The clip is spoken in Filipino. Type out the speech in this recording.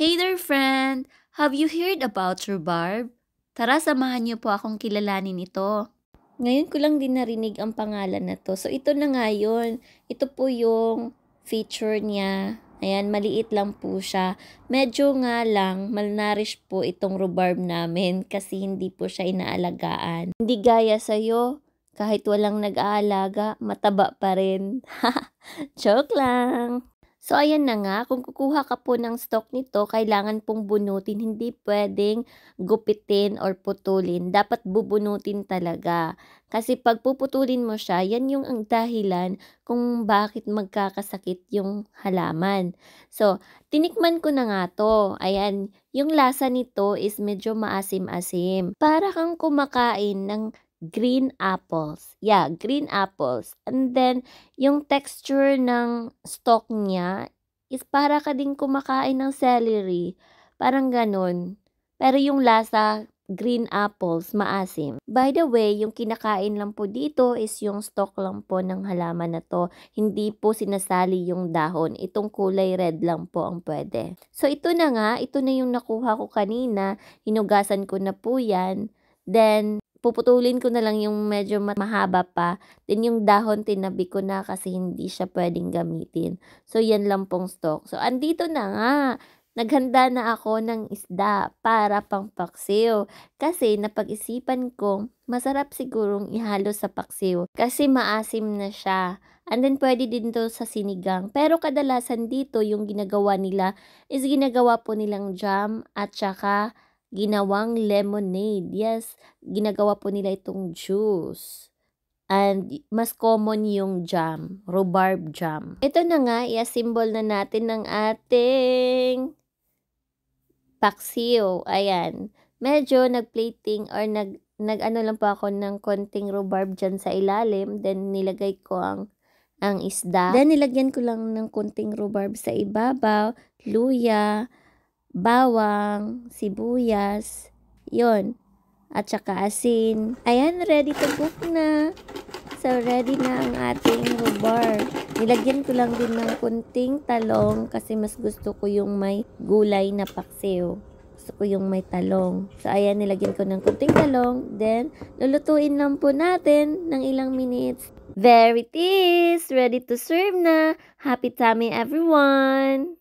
Hey there friend! Have you heard about rhubarb? Tara, samahan niyo po akong kilalanin ito. Ngayon ko lang din narinig ang pangalan na to. So ito na nga yun. Ito po yung feature niya. Ayan, maliit lang po siya. Medyo nga lang, malnarish po itong rhubarb namin kasi hindi po siya inaalagaan. Hindi gaya sa'yo, kahit walang nag-aalaga, mataba pa rin. Joke lang! So, ayan na nga, kung kukuha ka po ng stock nito, kailangan pong bunutin. Hindi pwedeng gupitin or putulin. Dapat bubunutin talaga. Kasi pag puputulin mo siya, yan yung ang dahilan kung bakit magkakasakit yung halaman. So, tinikman ko na nga to. Ayan, yung lasa nito is medyo maasim-asim. Para kang kumakain ng green apples. Yeah, green apples. And then, yung texture ng stalk niya is para ka din kumakain ng celery. Parang ganun. Pero yung lasa, green apples, maasim. By the way, yung kinakain lang po dito is yung stalk lang po ng halaman na to. Hindi po sinasali yung dahon. Itong kulay red lang po ang pwede. So, ito na nga. Ito na yung nakuha ko kanina. Hinugasan ko na po yan. Then, puputulin ko na lang yung medyo mahaba pa. Then yung dahon tinabi ko na kasi hindi siya pwedeng gamitin. So yan lang pong stock. So andito na nga. Naghanda na ako ng isda para pang paksiw kasi napag-isipan ko masarap sigurong ihalo sa paksiw kasi maasim na siya. And then pwede din to sa sinigang. Pero kadalasan dito yung ginagawa nila is ginagawa po nilang jam at saka ginawang lemonade. Yes, ginagawa po nila itong juice. And mas common yung jam, rhubarb jam. Ito na nga, i-symbol na natin ng ating paksiyo. Ayan. Medyo nag-plating or nag, nag ano lang po ako ng konting rhubarb dyan sa ilalim. Then nilagay ko ang ang isda. Then nilagyan ko lang ng konting rhubarb sa ibabaw, luya, bawang, sibuyas, yon at saka asin. Ayan, ready to cook na. So, ready na ang ating rhubarb. Nilagyan ko lang din ng kunting talong kasi mas gusto ko yung may gulay na paksiw. Gusto ko yung may talong. So, ayan, nilagyan ko ng kunting talong. Then, lulutuin lang po natin ng ilang minutes. There it is! Ready to serve na! Happy tummy everyone!